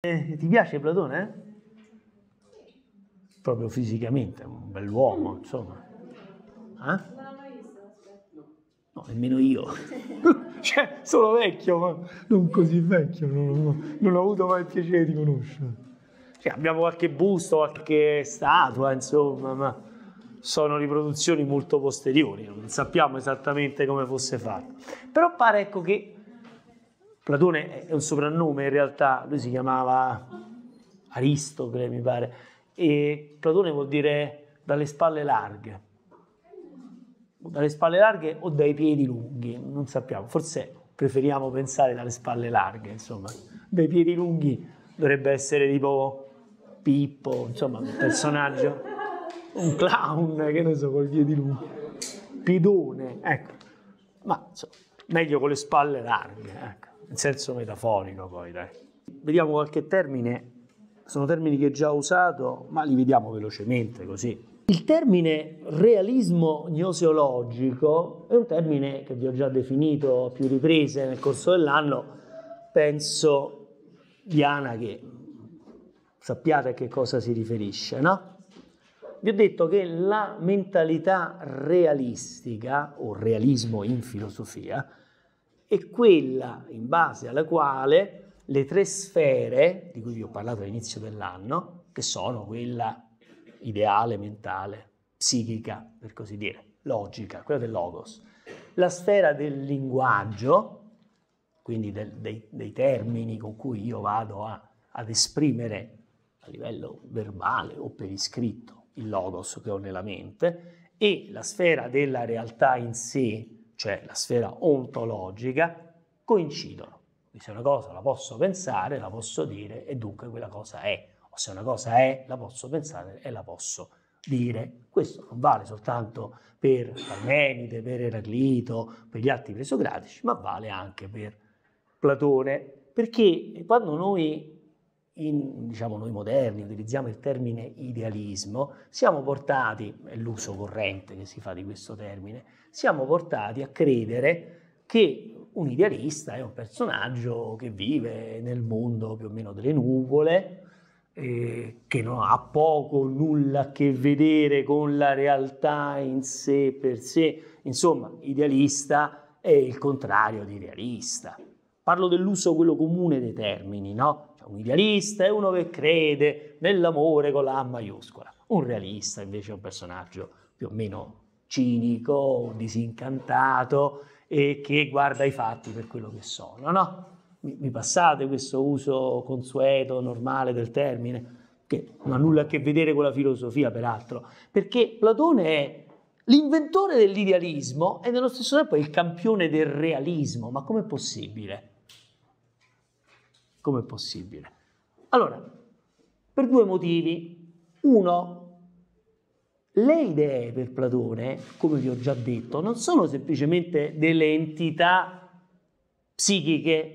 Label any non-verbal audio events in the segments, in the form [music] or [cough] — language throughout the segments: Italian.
Eh, ti piace Platone? Eh? Proprio fisicamente, un bell'uomo, insomma. Eh? No, nemmeno io. [laughs] cioè, sono vecchio, ma non così vecchio, non, non ho avuto mai il piacere di conoscerlo. Cioè, abbiamo qualche busto, qualche statua, insomma, ma sono riproduzioni molto posteriori, non sappiamo esattamente come fosse fatto. Però pare ecco che Platone è un soprannome in realtà, lui si chiamava Aristocle mi pare, e Platone vuol dire dalle spalle larghe, dalle spalle larghe o dai piedi lunghi, non sappiamo, forse preferiamo pensare dalle spalle larghe, insomma, dai piedi lunghi dovrebbe essere tipo Pippo, insomma, un personaggio, un clown, che ne so, col piedi lunghi, Pidone, ecco, ma insomma, meglio con le spalle larghe, ecco in senso metaforico poi dai. Vediamo qualche termine, sono termini che ho già usato, ma li vediamo velocemente così. Il termine realismo gnoseologico è un termine che vi ho già definito a più riprese nel corso dell'anno, penso Diana che sappiate a che cosa si riferisce, no? Vi ho detto che la mentalità realistica o realismo in filosofia è quella in base alla quale le tre sfere, di cui vi ho parlato all'inizio dell'anno, che sono quella ideale, mentale, psichica, per così dire, logica, quella del logos, la sfera del linguaggio, quindi del, dei, dei, termini con cui io vado a, ad esprimere a livello verbale o per iscritto il logos che ho nella mente, e la sfera della realtà in sé, cioè la sfera ontologica, coincidono. Quindi se una cosa la posso pensare, la posso dire e dunque quella cosa è. O se una cosa è, la posso pensare e la posso dire. Questo non vale soltanto per Parmenide, per Eraclito, per gli altri presocratici, ma vale anche per Platone. Perché quando noi in, diciamo noi moderni utilizziamo il termine idealismo, siamo portati, è l'uso corrente che si fa di questo termine, siamo portati a credere che un idealista è un personaggio che vive nel mondo più o meno delle nuvole, eh, che non ha poco o nulla a che vedere con la realtà in sé per sé. Insomma, idealista è il contrario di realista. Parlo dell'uso quello comune dei termini, no? Un idealista è uno che crede nell'amore con la A maiuscola. Un realista invece è un personaggio più o meno cinico, disincantato e che guarda i fatti per quello che sono, no? Mi passate questo uso consueto, normale del termine, che non ha nulla a che vedere con la filosofia, peraltro, perché Platone è l'inventore dell'idealismo e nello stesso tempo è il campione del realismo, ma com'è possibile? come possibile. Allora, per due motivi. Uno, le idee per Platone, come vi ho già detto, non sono semplicemente delle entità psichiche,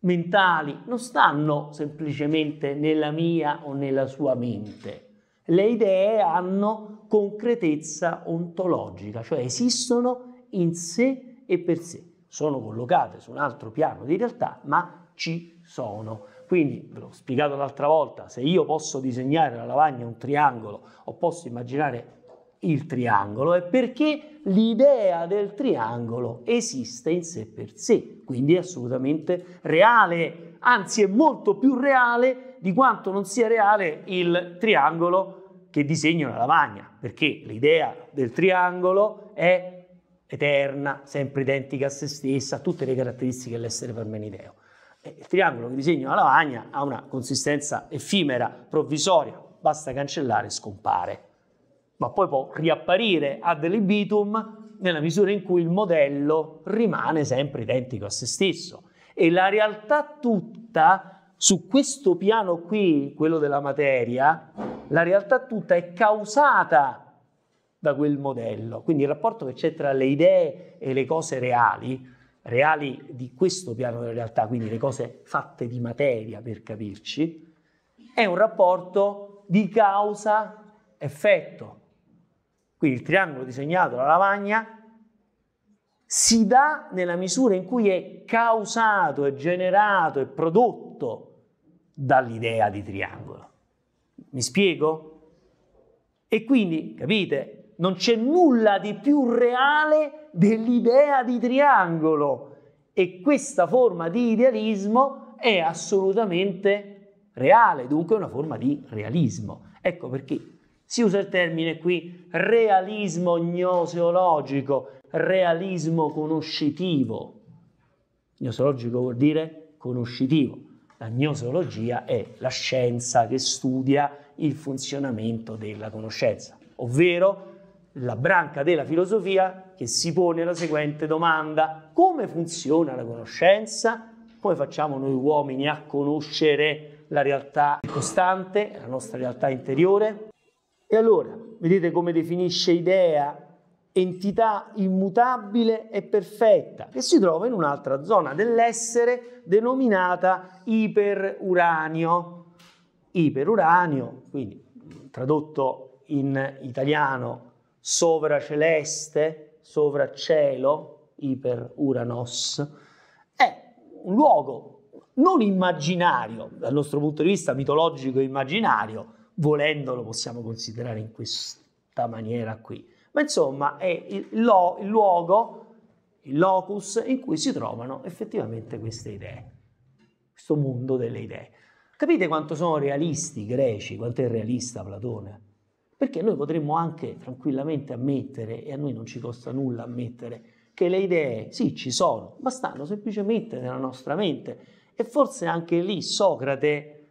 mentali, non stanno semplicemente nella mia o nella sua mente. Le idee hanno concretezza ontologica, cioè esistono in sé e per sé, sono collocate su un altro piano di realtà, ma ci sono. Quindi, ve l'ho spiegato l'altra volta, se io posso disegnare la lavagna un triangolo o posso immaginare il triangolo è perché l'idea del triangolo esiste in sé per sé, quindi è assolutamente reale, anzi è molto più reale di quanto non sia reale il triangolo che disegna una lavagna, perché l'idea del triangolo è eterna, sempre identica a se stessa, tutte le caratteristiche dell'essere parmenideo. Eh, il triangolo che disegno la lavagna ha una consistenza effimera, provvisoria, basta cancellare e scompare. Ma poi può riapparire ad libitum nella misura in cui il modello rimane sempre identico a se stesso. E la realtà tutta, su questo piano qui, quello della materia, la realtà tutta è causata da quel modello. Quindi il rapporto che c'è tra le idee e le cose reali reali di questo piano della realtà, quindi le cose fatte di materia per capirci, è un rapporto di causa-effetto. Quindi il triangolo disegnato dalla lavagna si dà nella misura in cui è causato, è generato, è prodotto dall'idea di triangolo. Mi spiego? E quindi, capite, non c'è nulla di più reale dell'idea di triangolo e questa forma di idealismo è assolutamente reale, dunque è una forma di realismo. Ecco perché si usa il termine qui realismo gnoseologico, realismo conoscitivo. Gnoseologico vuol dire conoscitivo. La gnoseologia è la scienza che studia il funzionamento della conoscenza, ovvero la branca della filosofia che si pone la seguente domanda, come funziona la conoscenza? Come facciamo noi uomini a conoscere la realtà costante, la nostra realtà interiore? E allora, vedete come definisce idea entità immutabile e perfetta, che si trova in un'altra zona dell'essere denominata iperuranio. Iperuranio, quindi tradotto in italiano sovraceleste, sovracielo, iper Uranos, è un luogo non immaginario, dal nostro punto di vista mitologico e immaginario, volendolo possiamo considerare in questa maniera qui, ma insomma è il, lo, il luogo, il locus in cui si trovano effettivamente queste idee, questo mondo delle idee. Capite quanto sono realisti i greci, quanto è realista Platone? Perché noi potremmo anche tranquillamente ammettere, e a noi non ci costa nulla ammettere, che le idee sì ci sono, ma stanno semplicemente nella nostra mente. E forse anche lì Socrate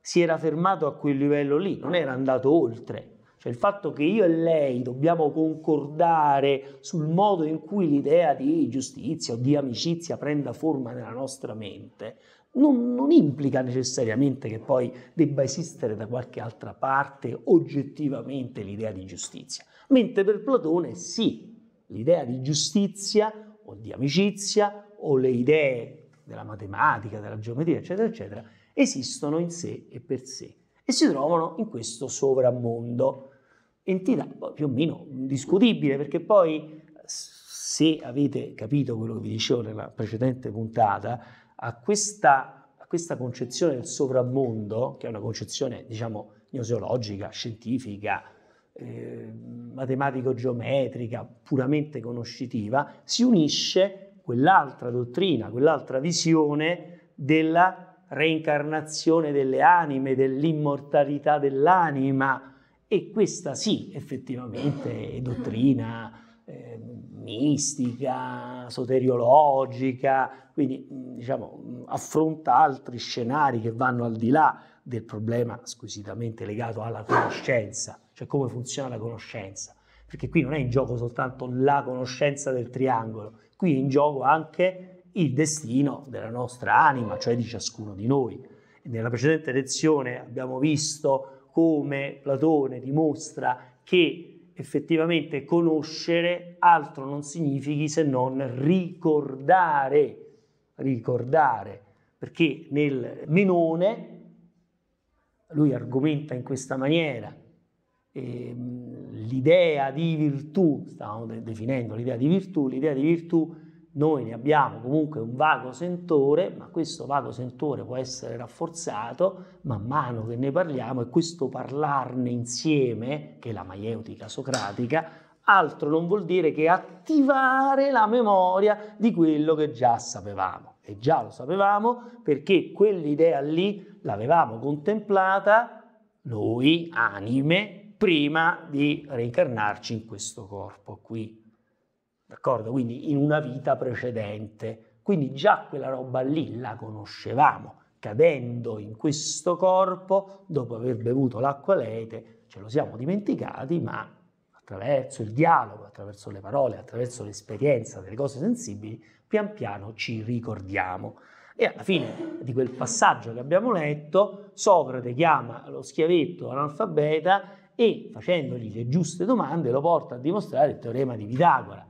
si era fermato a quel livello lì, non era andato oltre. Cioè il fatto che io e lei dobbiamo concordare sul modo in cui l'idea di giustizia o di amicizia prenda forma nella nostra mente non, non, implica necessariamente che poi debba esistere da qualche altra parte oggettivamente l'idea di giustizia, mentre per Platone sì, l'idea di giustizia o di amicizia o le idee della matematica, della geometria, eccetera, eccetera, esistono in sé e per sé e si trovano in questo sovrammondo, entità più o meno discutibile perché poi eh, se avete capito quello che vi dicevo nella precedente puntata, a questa, a questa concezione del sovrammondo, che è una concezione, diciamo, gnoseologica, scientifica, eh, matematico-geometrica, puramente conoscitiva, si unisce quell'altra dottrina, quell'altra visione della reincarnazione delle anime, dell'immortalità dell'anima e questa sì effettivamente è dottrina eh, mistica, soteriologica, quindi mm, diciamo, mm, affronta altri scenari che vanno al di là del problema squisitamente legato alla conoscenza, cioè come funziona la conoscenza, perché qui non è in gioco soltanto la conoscenza del triangolo, qui è in gioco anche il destino della nostra anima, cioè di ciascuno di noi. E nella precedente lezione abbiamo visto come Platone dimostra che effettivamente conoscere altro non significhi se non ricordare, ricordare, perché nel Menone lui argomenta in questa maniera eh, l'idea di virtù, stavamo de- definendo l'idea di virtù, l'idea di virtù noi ne abbiamo comunque un vago sentore, ma questo vago sentore può essere rafforzato man mano che ne parliamo e questo parlarne insieme, che è la maieutica socratica, altro non vuol dire che attivare la memoria di quello che già sapevamo. E già lo sapevamo perché quell'idea lì l'avevamo contemplata noi, anime, prima di reincarnarci in questo corpo qui d'accordo? Quindi in una vita precedente. Quindi già quella roba lì la conoscevamo. Cadendo in questo corpo, dopo aver bevuto l'acqua lete, ce lo siamo dimenticati, ma attraverso il dialogo, attraverso le parole, attraverso l'esperienza delle cose sensibili, pian piano ci ricordiamo. E alla fine di quel passaggio che abbiamo letto, Socrate chiama lo schiavetto analfabeta e facendogli le giuste domande lo porta a dimostrare il teorema di Pitagora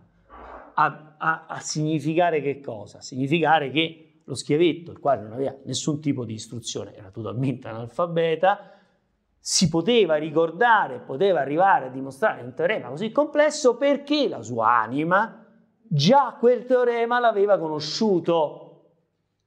a, a, a significare che cosa? Significare che lo schiavetto, il quale non aveva nessun tipo di istruzione, era totalmente analfabeta, si poteva ricordare, poteva arrivare a dimostrare un teorema così complesso perché la sua anima già quel teorema l'aveva conosciuto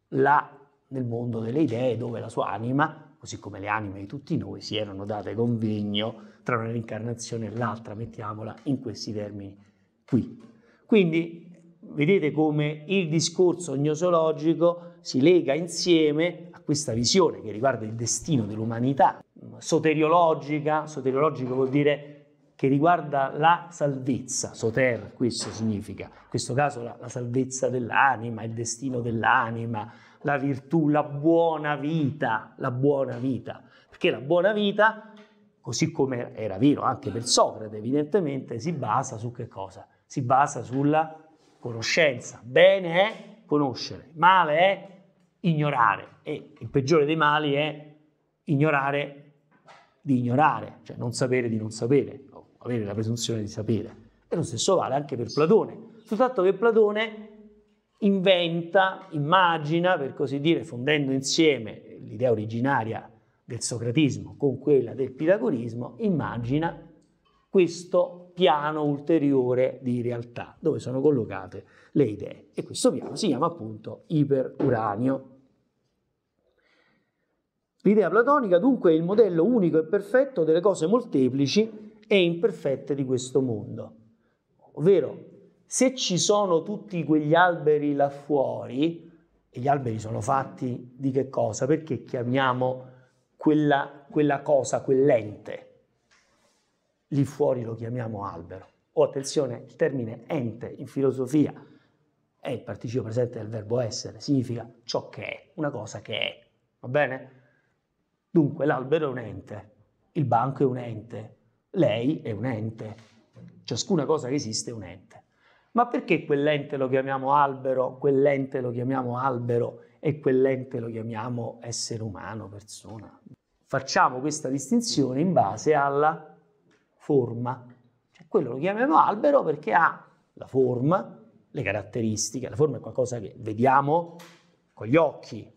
là nel mondo delle idee dove la sua anima, così come le anime di tutti noi, si erano date convegno tra una reincarnazione e l'altra, mettiamola in questi termini qui. Quindi vedete come il discorso gnosologico si lega insieme a questa visione che riguarda il destino dell'umanità, mm, soteriologica, soteriologico vuol dire che riguarda la salvezza, soter questo significa, in questo caso la, la salvezza dell'anima, il destino dell'anima, la virtù, la buona vita, la buona vita, perché la buona vita, così come era vero anche per Socrate evidentemente, si basa su che cosa? si basa sulla conoscenza. Bene è conoscere, male è ignorare e il peggiore dei mali è ignorare di ignorare, cioè non sapere di non sapere, o avere la presunzione di sapere. E lo stesso vale anche per Platone, soltanto che Platone inventa, immagina, per così dire, fondendo insieme l'idea originaria del socratismo con quella del pitagorismo, immagina questo piano ulteriore di realtà dove sono collocate le idee e questo piano si chiama appunto iperuranio. L'idea platonica dunque è il modello unico e perfetto delle cose molteplici e imperfette di questo mondo, ovvero se ci sono tutti quegli alberi là fuori, e gli alberi sono fatti di che cosa? Perché chiamiamo quella, quella cosa, quell'ente? lì fuori lo chiamiamo albero. O oh, attenzione, il termine ente in filosofia è il participio presente del verbo essere, significa ciò che è, una cosa che è, va bene? Dunque l'albero è un ente, il banco è un ente, lei è un ente, ciascuna cosa che esiste è un ente. Ma perché quell'ente lo chiamiamo albero, quell'ente lo chiamiamo albero e quell'ente lo chiamiamo essere umano, persona? Facciamo questa distinzione in base alla forma. Cioè, quello lo chiamiamo albero perché ha la forma, le caratteristiche. La forma è qualcosa che vediamo con gli occhi,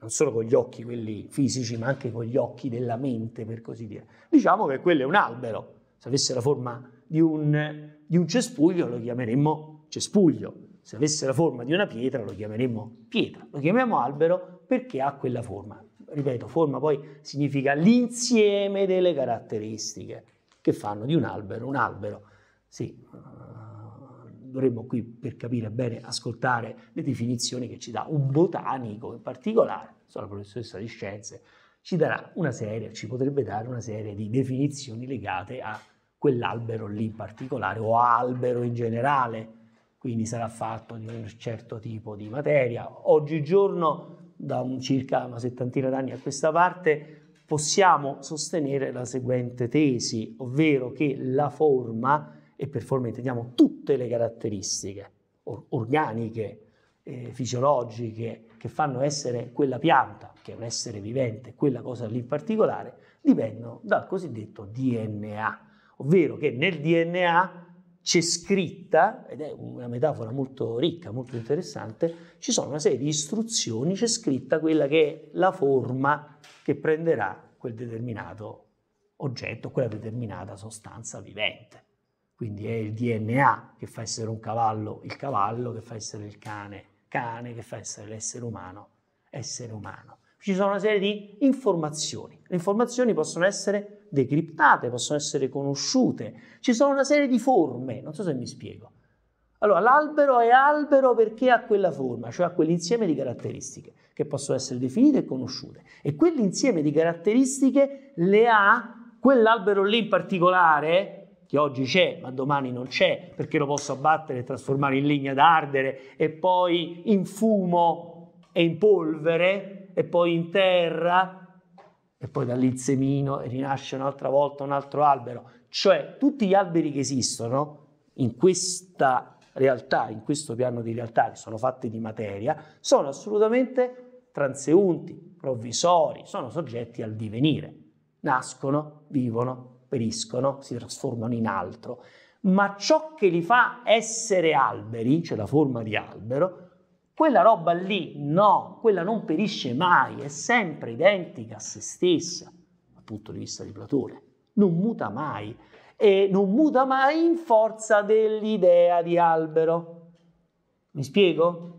non solo con gli occhi quelli fisici, ma anche con gli occhi della mente, per così dire. Diciamo che quello è un albero. Se avesse la forma di un, di un cespuglio lo chiameremmo cespuglio. Se avesse la forma di una pietra lo chiameremmo pietra. Lo chiamiamo albero perché ha quella forma. Ripeto, forma poi significa l'insieme delle caratteristiche che fanno di un albero un albero. Sì, eh, dovremmo qui per capire bene ascoltare le definizioni che ci dà un botanico in particolare, sono la professoressa di scienze, ci darà una serie, ci potrebbe dare una serie di definizioni legate a quell'albero lì in particolare o albero in generale, quindi sarà fatto di un certo tipo di materia. Oggigiorno, da un circa una settantina d'anni a questa parte, possiamo sostenere la seguente tesi, ovvero che la forma, e per forma intendiamo tutte le caratteristiche or- organiche, eh, fisiologiche, che fanno essere quella pianta, che è un essere vivente, quella cosa lì in particolare, dipendono dal cosiddetto DNA, ovvero che nel DNA c'è scritta, ed è una metafora molto ricca, molto interessante, ci sono una serie di istruzioni, c'è scritta quella che è la forma che prenderà quel determinato oggetto, quella determinata sostanza vivente. Quindi è il DNA che fa essere un cavallo il cavallo, che fa essere il cane cane, che fa essere l'essere umano essere umano. Ci sono una serie di informazioni. Le informazioni possono essere decriptate, possono essere conosciute. Ci sono una serie di forme, non so se mi spiego. Allora, l'albero è albero perché ha quella forma, cioè ha quell'insieme di caratteristiche che possono essere definite e conosciute. E quell'insieme di caratteristiche le ha quell'albero lì in particolare, che oggi c'è ma domani non c'è, perché lo posso abbattere e trasformare in legna d'ardere e poi in fumo e in polvere e poi in terra e poi dall'insemino e rinasce un'altra volta un altro albero. Cioè tutti gli alberi che esistono in questa realtà, in questo piano di realtà che sono fatti di materia, sono assolutamente transeunti, provvisori, sono soggetti al divenire. Nascono, vivono, periscono, si trasformano in altro. Ma ciò che li fa essere alberi, cioè la forma di albero, quella roba lì, no, quella non perisce mai, è sempre identica a se stessa, dal punto di vista di Platone. Non muta mai e non muta mai in forza dell'idea di albero. Mi spiego?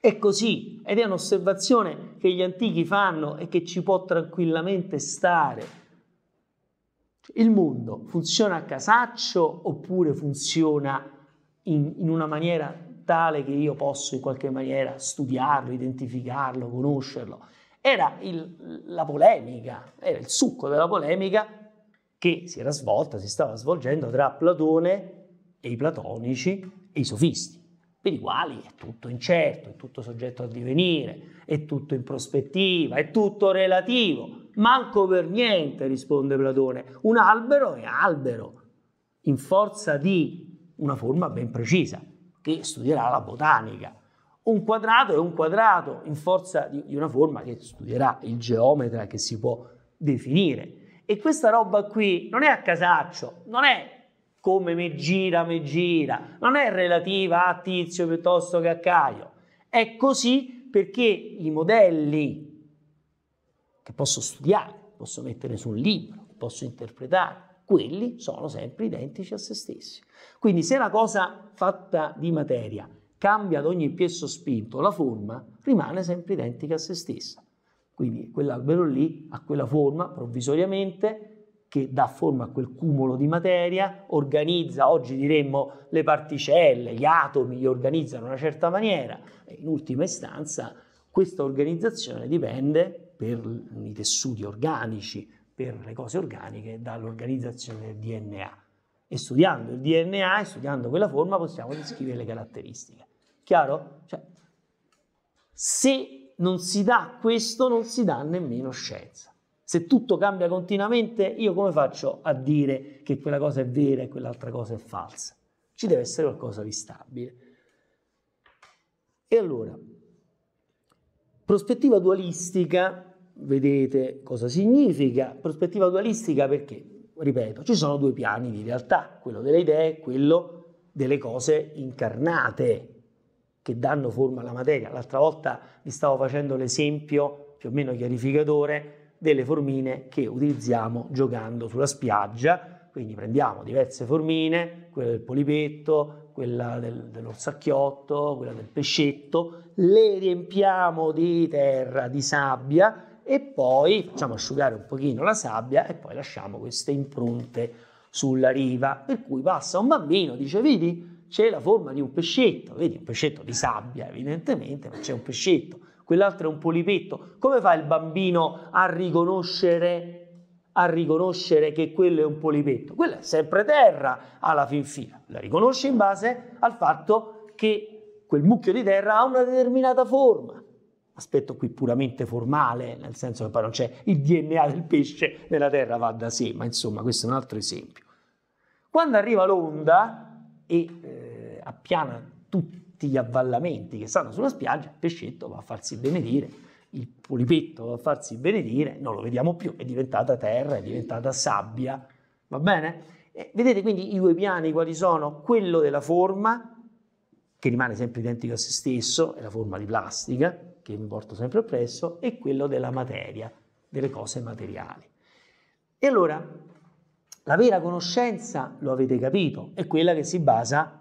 È così ed è un'osservazione che gli antichi fanno e che ci può tranquillamente stare. Il mondo funziona a casaccio oppure funziona in, in una maniera tale che io posso in qualche maniera studiarlo, identificarlo, conoscerlo. Era il, la polemica, era il succo della polemica che si era svolta, si stava svolgendo tra Platone e i platonici e i sofisti, per i quali è tutto incerto, è tutto soggetto a divenire, è tutto in prospettiva, è tutto relativo. Manco per niente, risponde Platone, un albero è albero, in forza di una forma ben precisa che studierà la botanica. Un quadrato è un quadrato in forza di una forma che studierà il geometra che si può definire. E questa roba qui non è a casaccio, non è come me gira, me gira, non è relativa a Tizio piuttosto che a Caio. È così perché i modelli che posso studiare, posso mettere su un libro, posso interpretare, quelli sono sempre identici a se stessi. Quindi se la cosa fatta di materia cambia ad ogni piesso spinto, la forma, rimane sempre identica a se stessa. Quindi quell'albero lì ha quella forma provvisoriamente che dà forma a quel cumulo di materia, organizza, oggi diremmo, le particelle, gli atomi li organizzano in una certa maniera. E in ultima istanza questa organizzazione dipende per i tessuti organici, per le cose organiche dall'organizzazione del DNA. E studiando il DNA e studiando quella forma possiamo descrivere le caratteristiche. Chiaro? Cioè, se non si dà questo, non si dà nemmeno scienza. Se tutto cambia continuamente, io come faccio a dire che quella cosa è vera e quell'altra cosa è falsa? Ci deve essere qualcosa di stabile. E allora, prospettiva dualistica vedete cosa significa. Prospettiva dualistica perché, ripeto, ci sono due piani di realtà, quello delle idee e quello delle cose incarnate che danno forma alla materia. L'altra volta vi stavo facendo l'esempio più o meno chiarificatore delle formine che utilizziamo giocando sulla spiaggia, quindi prendiamo diverse formine, quella del polipetto, quella del, dell'orsacchiotto, quella del pescetto, le riempiamo di terra, di sabbia e poi facciamo asciugare un pochino la sabbia e poi lasciamo queste impronte sulla riva. Per cui passa un bambino, dice vedi c'è la forma di un pescetto, vedi un pescetto di sabbia evidentemente, ma c'è un pescetto, quell'altro è un polipetto. Come fa il bambino a riconoscere a riconoscere che quello è un polipetto. Quella è sempre terra alla fin fine. La riconosce in base al fatto che quel mucchio di terra ha una determinata forma aspetto qui puramente formale, nel senso che poi non c'è il DNA del pesce nella terra va da sé, ma insomma questo è un altro esempio. Quando arriva l'onda e eh, appiana tutti gli avvallamenti che stanno sulla spiaggia, il pescetto va a farsi benedire, il polipetto va a farsi benedire, non lo vediamo più, è diventata terra, è diventata sabbia, va bene? E vedete quindi i due piani quali sono? Quello della forma, che rimane sempre identico a se stesso, è la forma di plastica, che mi porto sempre appresso, è quello della materia, delle cose materiali. E allora, la vera conoscenza, lo avete capito, è quella che si basa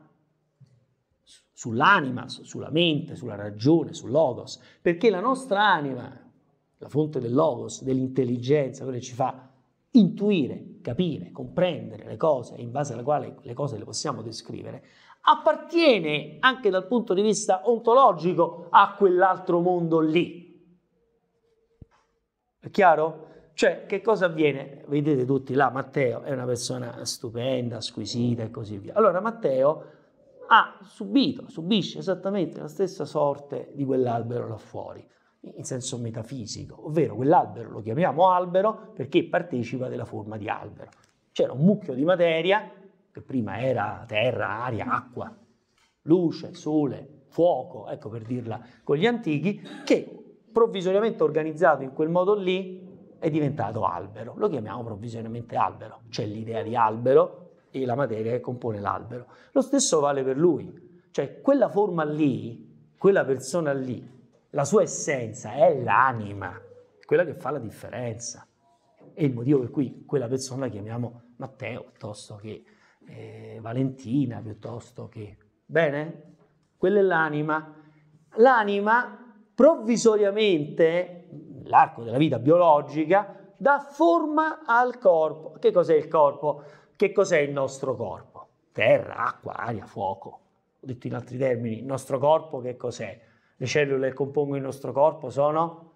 sull'anima, sulla mente, sulla ragione, sul logos, perché la nostra anima, la fonte del logos, dell'intelligenza, quella che ci fa intuire, capire, comprendere le cose in base alla quale le cose le possiamo descrivere, appartiene anche dal punto di vista ontologico a quell'altro mondo lì. È chiaro? Cioè, che cosa avviene? Vedete tutti là, Matteo è una persona stupenda, squisita e così via. Allora, Matteo ha subito, subisce esattamente la stessa sorte di quell'albero là fuori, in senso metafisico, ovvero quell'albero lo chiamiamo albero perché partecipa della forma di albero. C'era un mucchio di materia che prima era terra, aria, acqua, luce, sole, fuoco, ecco per dirla con gli antichi, che provvisoriamente organizzato in quel modo lì è diventato albero. Lo chiamiamo provvisoriamente albero. C'è l'idea di albero e la materia che compone l'albero. Lo stesso vale per lui. Cioè quella forma lì, quella persona lì, la sua essenza è l'anima, quella che fa la differenza. E il motivo per cui quella persona la chiamiamo Matteo piuttosto che eh, Valentina piuttosto che... Bene? Quella è l'anima. L'anima provvisoriamente, nell'arco della vita biologica, dà forma al corpo. Che cos'è il corpo? Che cos'è il nostro corpo? Terra, acqua, aria, fuoco. Ho detto in altri termini, il nostro corpo che cos'è? Le cellule che compongono il nostro corpo sono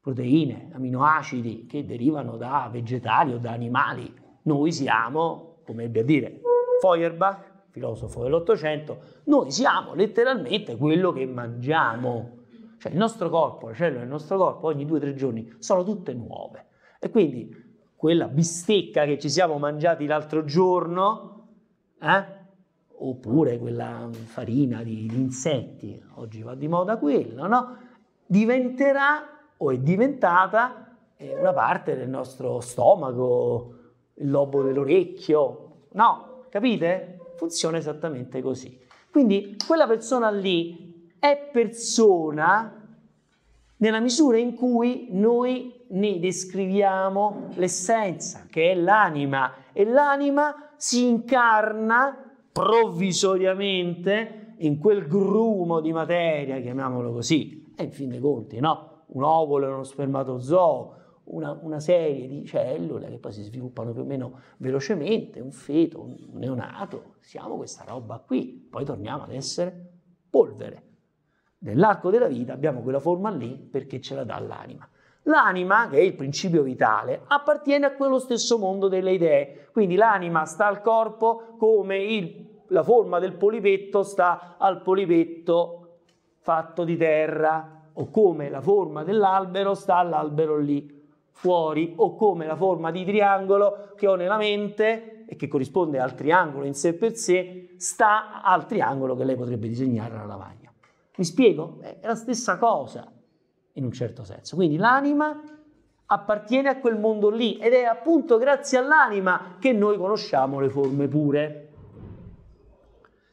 proteine, aminoacidi che derivano da vegetali o da animali. Noi siamo come ebbe a dire Feuerbach, filosofo dell'Ottocento, noi siamo letteralmente quello che mangiamo. Cioè il nostro corpo, le cellule del nostro corpo ogni due o tre giorni sono tutte nuove. E quindi quella bistecca che ci siamo mangiati l'altro giorno, eh? oppure quella farina di, di, insetti, oggi va di moda quello, no? diventerà o è diventata eh, una parte del nostro stomaco, il lobo dell'orecchio. No, capite? Funziona esattamente così. Quindi quella persona lì è persona nella misura in cui noi ne descriviamo l'essenza, che è l'anima, e l'anima si incarna provvisoriamente in quel grumo di materia, chiamiamolo così, e in fin dei conti, no? Un ovolo e uno spermatozoo, una, una, serie di cellule che poi si sviluppano più o meno velocemente, un feto, un neonato, siamo questa roba qui, poi torniamo ad essere polvere. Nell'arco della vita abbiamo quella forma lì perché ce la dà l'anima. L'anima, che è il principio vitale, appartiene a quello stesso mondo delle idee, quindi l'anima sta al corpo come il, la forma del polipetto sta al polipetto fatto di terra o come la forma dell'albero sta all'albero lì fuori o come la forma di triangolo che ho nella mente e che corrisponde al triangolo in sé per sé, sta al triangolo che lei potrebbe disegnare alla lavagna. Mi spiego? È la stessa cosa in un certo senso. Quindi l'anima appartiene a quel mondo lì ed è appunto grazie all'anima che noi conosciamo le forme pure.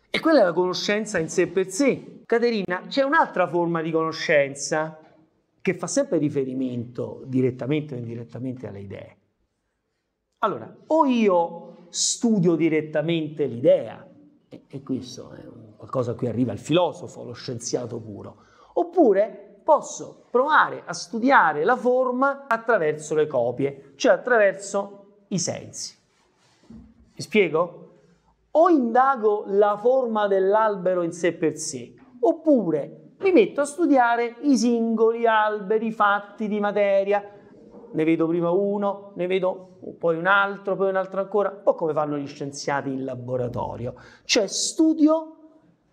E quella è la conoscenza in sé per sé. Caterina, c'è un'altra forma di conoscenza che fa sempre riferimento direttamente o indirettamente alle idee. Allora, o io studio direttamente l'idea, e, e questo è qualcosa a cui arriva il filosofo, lo scienziato puro, oppure posso provare a studiare la forma attraverso le copie, cioè attraverso i sensi. Mi spiego? O indago la forma dell'albero in sé per sé, oppure mi metto a studiare i singoli alberi fatti di materia. Ne vedo prima uno, ne vedo poi un altro, poi un altro ancora, un po' come fanno gli scienziati in laboratorio. Cioè studio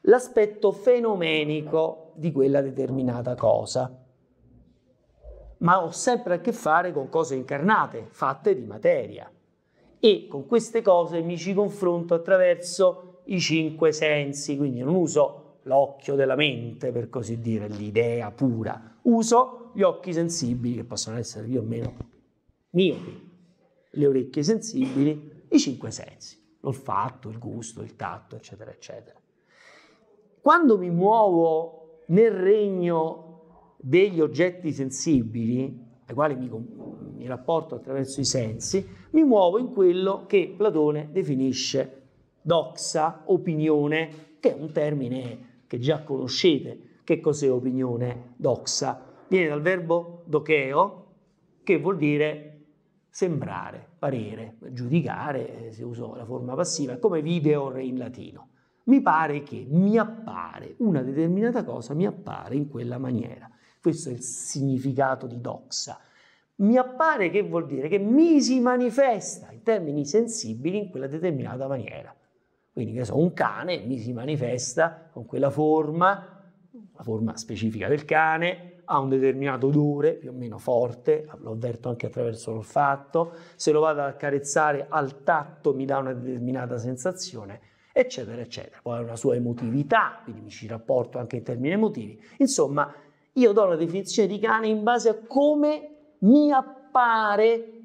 l'aspetto fenomenico di quella determinata cosa. Ma ho sempre a che fare con cose incarnate, fatte di materia. E con queste cose mi ci confronto attraverso i cinque sensi, quindi non uso l'occhio della mente, per così dire, l'idea pura. Uso gli occhi sensibili, che possono essere più o meno miopi, le orecchie sensibili, i cinque sensi, l'olfatto, il gusto, il tatto, eccetera, eccetera. Quando mi muovo nel regno degli oggetti sensibili, ai quali mi, mi rapporto attraverso i sensi, mi muovo in quello che Platone definisce doxa, opinione, che è un termine che già conoscete, che cos'è opinione doxa? Viene dal verbo docheo, che vuol dire sembrare, parere, giudicare, eh, se uso la forma passiva, come video in latino. Mi pare che, mi appare, una determinata cosa mi appare in quella maniera. Questo è il significato di doxa. Mi appare che vuol dire che mi si manifesta in termini sensibili in quella determinata maniera. Quindi, che so, un cane mi si manifesta con quella forma, la forma specifica del cane, ha un determinato odore, più o meno forte, lo avverto anche attraverso l'olfatto, se lo vado ad accarezzare al tatto mi dà una determinata sensazione, eccetera, eccetera. Poi ha una sua emotività, quindi mi ci rapporto anche in termini emotivi. Insomma, io do una definizione di cane in base a come mi appare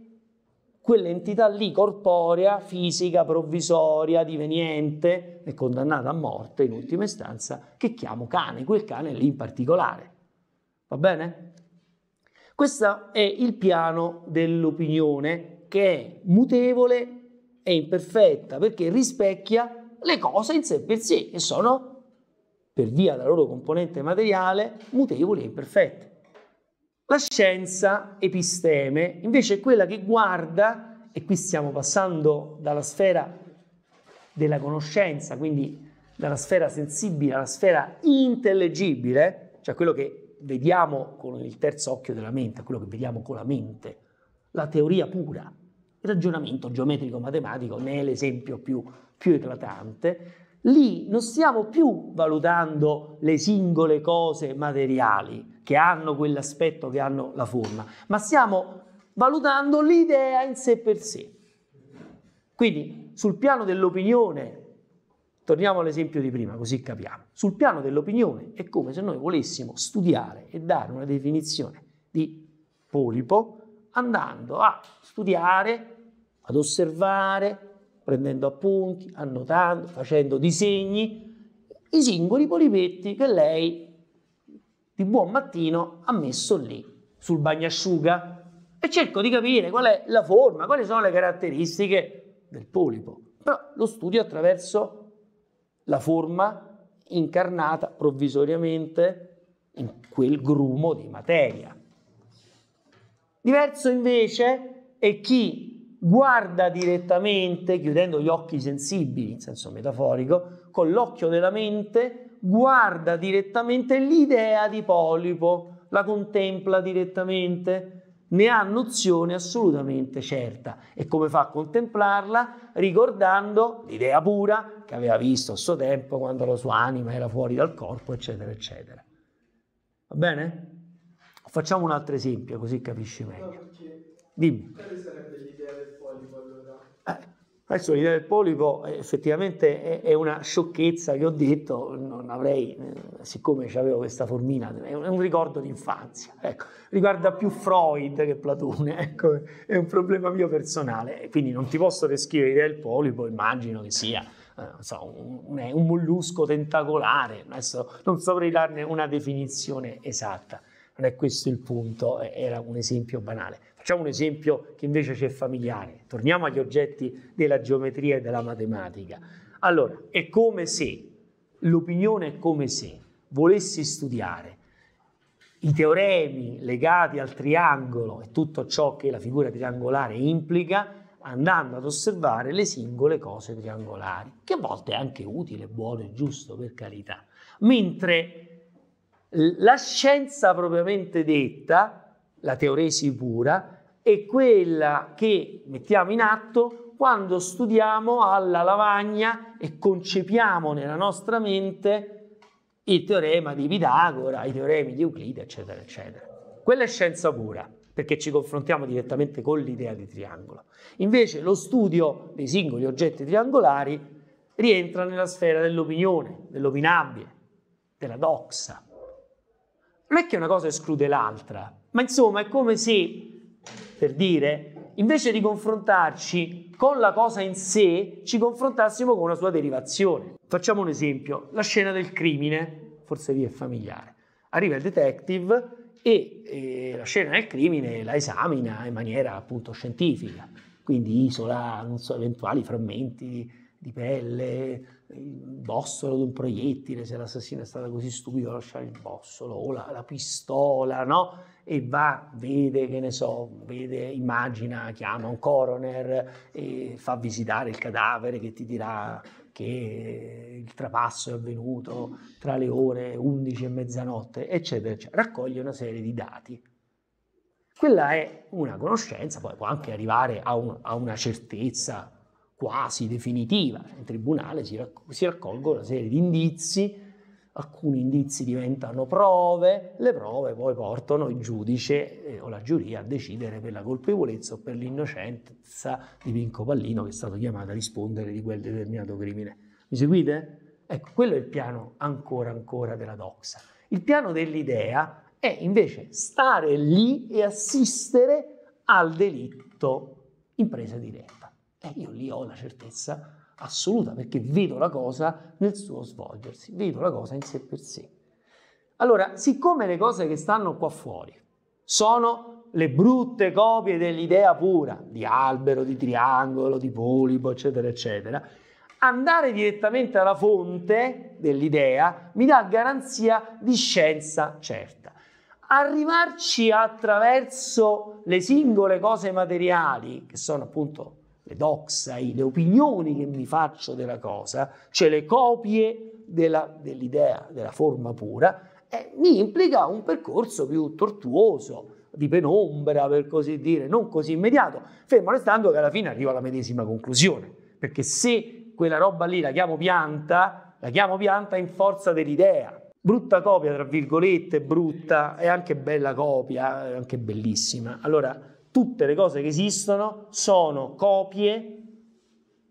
quell'entità lì corporea, fisica, provvisoria, diveniente, è condannata a morte in ultima istanza, che chiamo cane, quel cane lì in particolare. Va bene? Questo è il piano dell'opinione che è mutevole e imperfetta perché rispecchia le cose in sé per sé che sono, per via della loro componente materiale, mutevoli e imperfette. La scienza episteme invece è quella che guarda, e qui stiamo passando dalla sfera della conoscenza, quindi dalla sfera sensibile alla sfera intellegibile, cioè quello che vediamo con il terzo occhio della mente, quello che vediamo con la mente, la teoria pura, il ragionamento geometrico-matematico ne è l'esempio più, più eclatante, lì non stiamo più valutando le singole cose materiali, che hanno quell'aspetto, che hanno la forma, ma stiamo valutando l'idea in sé per sé. Quindi sul piano dell'opinione, torniamo all'esempio di prima, così capiamo, sul piano dell'opinione è come se noi volessimo studiare e dare una definizione di polipo andando a studiare, ad osservare, prendendo appunti, annotando, facendo disegni, i singoli polipetti che lei di buon mattino ha messo lì sul bagnasciuga e cerco di capire qual è la forma, quali sono le caratteristiche del polipo. Però lo studio attraverso la forma incarnata provvisoriamente in quel grumo di materia. Diverso invece è chi guarda direttamente, chiudendo gli occhi sensibili, in senso metaforico, con l'occhio della mente guarda direttamente l'idea di Polipo, la contempla direttamente, ne ha nozione assolutamente certa. E come fa a contemplarla? Ricordando l'idea pura che aveva visto a suo tempo quando la sua anima era fuori dal corpo, eccetera, eccetera. Va bene? Facciamo un altro esempio così capisci meglio. No, Dimmi. Quale sarebbe l'idea del polipo allora? Eh, Adesso l'idea del polipo eh, effettivamente è una sciocchezza che ho detto, non avrei, eh, siccome avevo questa formina, è un ricordo d'infanzia, ecco. riguarda più Freud che Platone, [laughs] ecco. è un problema mio personale, quindi non ti posso descrivere l'idea del polipo, immagino che sia eh, so, un, un mollusco tentacolare, adesso non saprei darne una definizione esatta, non è questo il punto, era un esempio banale. Facciamo un esempio che invece c'è familiare. Torniamo agli oggetti della geometria e della matematica. Allora, è come se, l'opinione è come se volessi studiare i teoremi legati al triangolo e tutto ciò che la figura triangolare implica andando ad osservare le singole cose triangolari, che a volte è anche utile, buono e giusto, per carità. Mentre la scienza propriamente detta, la teoresi pura, è quella che mettiamo in atto quando studiamo alla lavagna e concepiamo nella nostra mente il teorema di Pitagora, i teoremi di Euclide, eccetera, eccetera. Quella è scienza pura, perché ci confrontiamo direttamente con l'idea di triangolo. Invece lo studio dei singoli oggetti triangolari rientra nella sfera dell'opinione, dell'opinabile, della doxa. Non è che una cosa esclude l'altra, ma insomma è come se per dire, invece di confrontarci con la cosa in sé, ci confrontassimo con la sua derivazione. Facciamo un esempio, la scena del crimine, forse vi è familiare. Arriva il detective e, e la scena del crimine la esamina in maniera appunto scientifica, quindi isola non so, eventuali frammenti di pelle, il bossolo di un proiettile, se l'assassino è stato così stupido a lasciare il bossolo, o la, la pistola, no? e va, vede, che ne so, vede, immagina, chiama un coroner e fa visitare il cadavere che ti dirà che il trapasso è avvenuto tra le ore 11 e mezzanotte, eccetera, eccetera. Raccoglie una serie di dati. Quella è una conoscenza, poi può anche arrivare a, un, a una certezza quasi definitiva. In tribunale si, raccog- si raccolgono una serie di indizi alcuni indizi diventano prove, le prove poi portano il giudice eh, o la giuria a decidere per la colpevolezza o per l'innocenza di Pinco Pallino che è stato chiamato a rispondere di quel determinato crimine. Mi seguite? Ecco, quello è il piano ancora ancora della doxa. Il piano dell'idea è invece stare lì e assistere al delitto in presa diretta. E io lì ho la certezza assoluta perché vedo la cosa nel suo svolgersi, vedo la cosa in sé per sé. Allora, siccome le cose che stanno qua fuori sono le brutte copie dell'idea pura di albero, di triangolo, di polipo, eccetera, eccetera, andare direttamente alla fonte dell'idea mi dà garanzia di scienza certa. Arrivarci attraverso le singole cose materiali, che sono appunto le doxai, le opinioni che mi faccio della cosa, cioè le copie della, dell'idea, della forma pura, eh, mi implica un percorso più tortuoso, di penombra, per così dire, non così immediato, fermo restando che alla fine arrivo alla medesima conclusione, perché se quella roba lì la chiamo pianta, la chiamo pianta in forza dell'idea. Brutta copia, tra virgolette, brutta, è anche bella copia, è anche bellissima. Allora, tutte le cose che esistono sono copie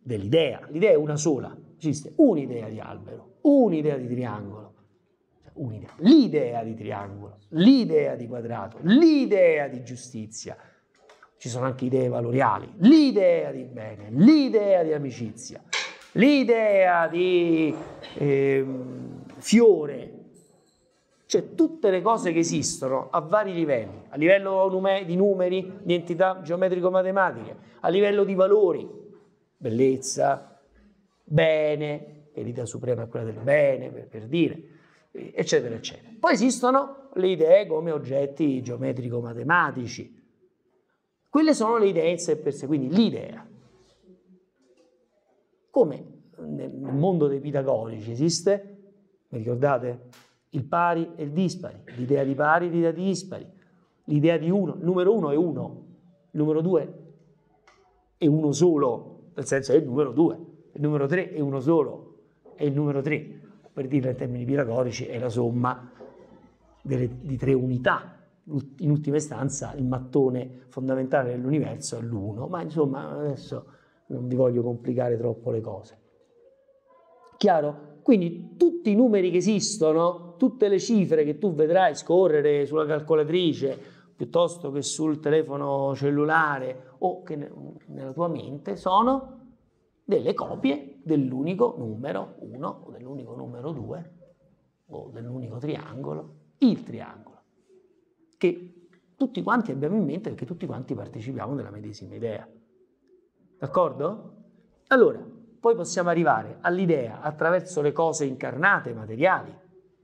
dell'idea. L'idea è una sola, esiste un'idea di albero, un'idea di triangolo, cioè un'idea, l'idea di triangolo, l'idea di quadrato, l'idea di giustizia. Ci sono anche idee valoriali, l'idea di bene, l'idea di amicizia, l'idea di eh, fiore, cioè tutte le cose che esistono a vari livelli, a livello di numeri, di entità geometrico-matematiche, a livello di valori, bellezza, bene, che l'idea suprema è quella del bene, per, per dire, eccetera, eccetera. Poi esistono le idee come oggetti geometrico-matematici. Quelle sono le idee in sé per sé, quindi l'idea. Come nel mondo dei pitagorici esiste, vi ricordate? il pari e il dispari, l'idea di pari e l'idea di dispari, l'idea di uno, il numero uno è uno, il numero due è uno solo, nel senso è il numero due, il numero tre è uno solo, è il numero tre, per dirla in termini pitagorici è la somma delle, di tre unità, in ultima istanza il mattone fondamentale dell'universo è l'uno, ma insomma adesso non vi voglio complicare troppo le cose. Chiaro? Quindi tutti i numeri che esistono, tutte le cifre che tu vedrai scorrere sulla calcolatrice piuttosto che sul telefono cellulare o che ne, nella tua mente sono delle copie dell'unico numero 1 o dell'unico numero 2 o dell'unico triangolo, il triangolo, che tutti quanti abbiamo in mente perché tutti quanti partecipiamo della medesima idea. D'accordo? Allora, poi possiamo arrivare all'idea attraverso le cose incarnate, materiali,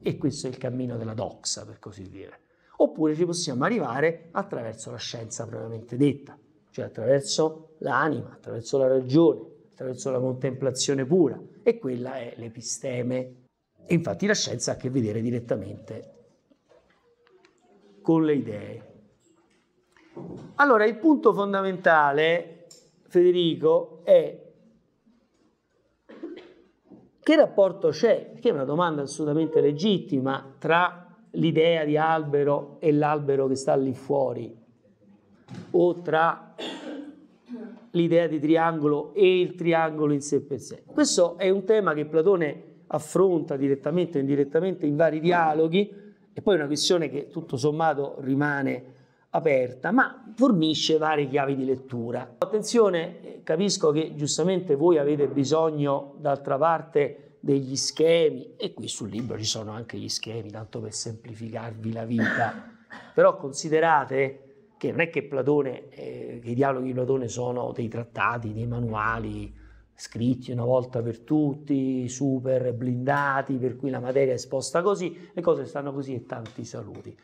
e questo è il cammino della doxa, per così dire. Oppure ci possiamo arrivare attraverso la scienza propriamente detta, cioè attraverso l'anima, attraverso la ragione, attraverso la contemplazione pura, e quella è l'episteme. Infatti la scienza ha a che vedere direttamente con le idee. Allora, il punto fondamentale, Federico, è che rapporto c'è? Che è una domanda assolutamente legittima tra l'idea di albero e l'albero che sta lì fuori, o tra l'idea di triangolo e il triangolo in sé per sé. Questo è un tema che Platone affronta direttamente o indirettamente in vari dialoghi e poi è una questione che tutto sommato rimane aperta, ma fornisce varie chiavi di lettura. Attenzione, eh, capisco che giustamente voi avete bisogno d'altra parte degli schemi e qui sul libro ci sono anche gli schemi, tanto per semplificarvi la vita, però considerate che non è che, Platone, eh, che i dialoghi di Platone sono dei trattati, dei manuali scritti una volta per tutti, super blindati, per cui la materia è esposta così, le cose stanno così e tanti saluti.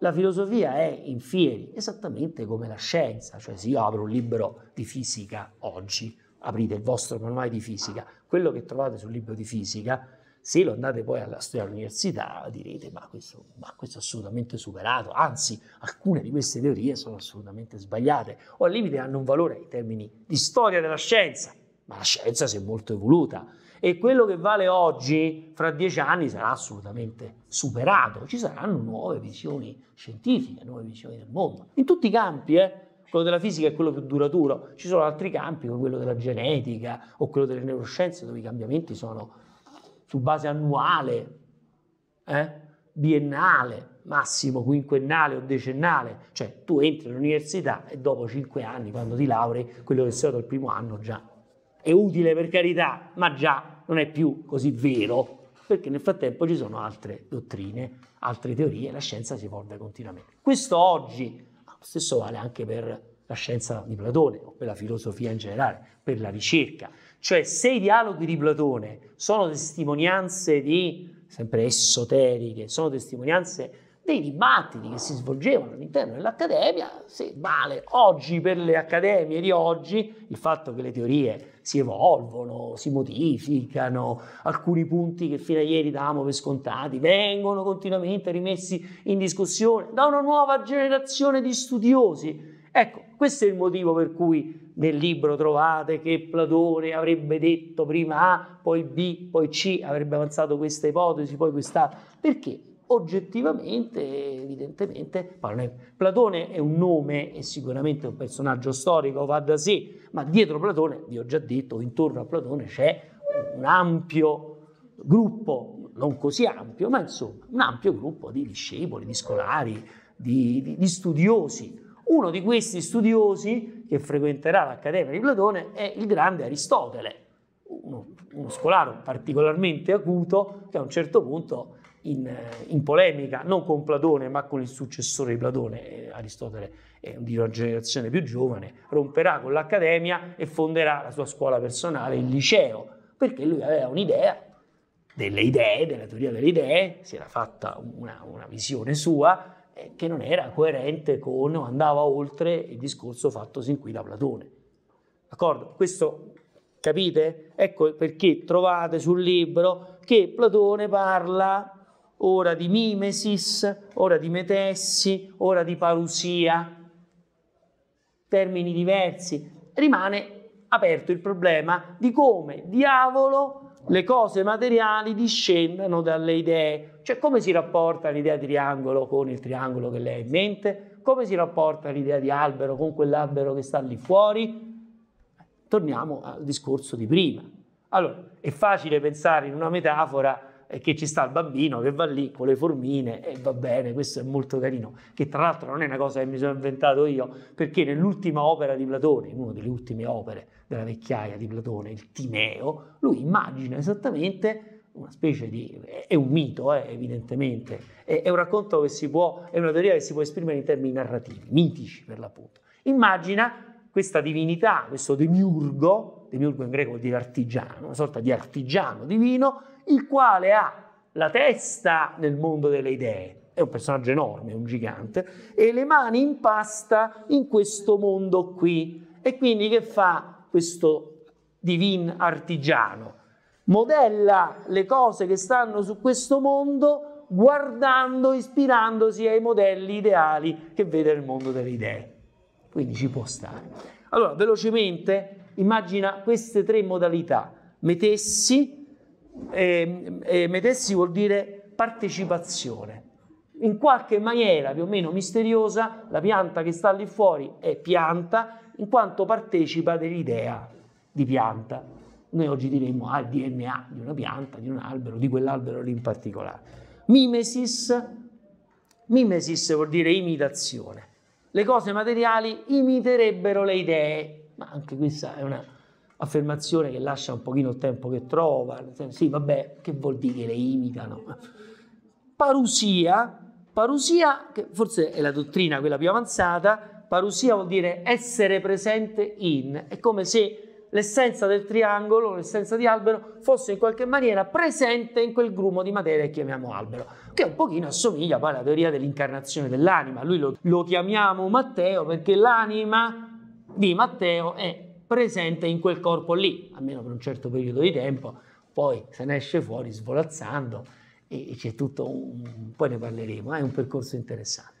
La filosofia è in fieri, esattamente come la scienza, cioè se io apro un libro di fisica oggi, aprite il vostro manuale di fisica, quello che trovate sul libro di fisica, se lo andate poi a studiare all'università direte ma questo, ma questo, è assolutamente superato, anzi alcune di queste teorie sono assolutamente sbagliate o al limite hanno un valore in termini di storia della scienza, ma la scienza si è molto evoluta e quello che vale oggi fra dieci anni sarà assolutamente superato, ci saranno nuove visioni scientifiche, nuove visioni del mondo, in tutti i campi, eh? quello della fisica è quello più duraturo, ci sono altri campi come quello della genetica o quello delle neuroscienze dove i cambiamenti sono su base annuale, eh? biennale, massimo quinquennale o decennale, cioè tu entri all'università e dopo cinque anni quando ti laurei, quello che sei stato il primo anno già è utile per carità, ma già non è più così vero, perché nel frattempo ci sono altre dottrine, altre teorie, la scienza si evolve continuamente. Questo oggi, lo stesso vale anche per la scienza di Platone o per la filosofia in generale, per la ricerca. Cioè se i dialoghi di Platone sono testimonianze di, sempre esoteriche, sono testimonianze dei dibattiti che si svolgevano all'interno dell'accademia, se vale oggi per le accademie di oggi il fatto che le teorie si evolvono, si modificano, alcuni punti che fino a ieri davamo per scontati vengono continuamente rimessi in discussione da una nuova generazione di studiosi. Ecco, questo è il motivo per cui nel libro trovate che Platone avrebbe detto prima A, poi B, poi C, avrebbe avanzato questa ipotesi, poi quest'altra. Perché? oggettivamente, evidentemente, Platone è un nome e sicuramente un personaggio storico, va da sé, ma dietro Platone, vi ho già detto, intorno a Platone c'è un ampio gruppo, non così ampio, ma insomma un ampio gruppo di discepoli, di scolari, di, di, di studiosi. Uno di questi studiosi che frequenterà l'Accademia di Platone è il grande Aristotele, uno, uno scolaro particolarmente acuto che a un certo punto in, in, polemica, non con Platone, ma con il successore di Platone, eh, Aristotele è di una generazione più giovane, romperà con l'accademia e fonderà la sua scuola personale, il liceo, perché lui aveva un'idea delle idee, della teoria delle idee, si era fatta una, una visione sua eh, che non era coerente con, andava oltre il discorso fatto sin qui da Platone. D'accordo? Questo capite? Ecco perché trovate sul libro che Platone parla ora di mimesis, ora di metessi, ora di parusia, termini diversi. Rimane aperto il problema di come diavolo le cose materiali discendano dalle idee, cioè come si rapporta l'idea di triangolo con il triangolo che lei ha in mente, come si rapporta l'idea di albero con quell'albero che sta lì fuori. Torniamo al discorso di prima. Allora, è facile pensare in una metafora e che ci sta il bambino che va lì con le formine e va bene, questo è molto carino, che tra l'altro non è una cosa che mi sono inventato io, perché nell'ultima opera di Platone, in una delle ultime opere della vecchiaia di Platone, il Timeo, lui immagina esattamente una specie di... è un mito, eh, evidentemente, è, è, un racconto che si può, è una teoria che si può esprimere in termini narrativi, mitici per l'appunto. Immagina questa divinità, questo demiurgo, demiurgo in greco vuol dire artigiano, una sorta di artigiano divino, il quale ha la testa nel mondo delle idee, è un personaggio enorme, un gigante, e le mani in pasta in questo mondo qui. E quindi che fa questo divin artigiano? Modella le cose che stanno su questo mondo guardando, ispirandosi ai modelli ideali che vede nel mondo delle idee. Quindi ci può stare. Allora, velocemente, immagina queste tre modalità. Metessi, e, e metessi vuol dire partecipazione. In qualche maniera più o meno misteriosa, la pianta che sta lì fuori è pianta in quanto partecipa dell'idea di pianta. Noi oggi diremmo al ah, DNA di una pianta, di un albero, di quell'albero lì in particolare. Mimesis, mimesis vuol dire imitazione. Le cose materiali imiterebbero le idee, ma anche questa è una affermazione che lascia un pochino il tempo che trova, sì vabbè, che vuol dire che le imitano? Parusia, parusia, che forse è la dottrina quella più avanzata, parusia vuol dire essere presente in, è come se l'essenza del triangolo, l'essenza di albero, fosse in qualche maniera presente in quel grumo di materia che chiamiamo albero, che un pochino assomiglia poi alla teoria dell'incarnazione dell'anima, lui lo, lo chiamiamo Matteo perché l'anima di Matteo è presente in quel corpo lì, almeno per un certo periodo di tempo, poi se ne esce fuori svolazzando e c'è tutto un... poi ne parleremo, è un percorso interessante.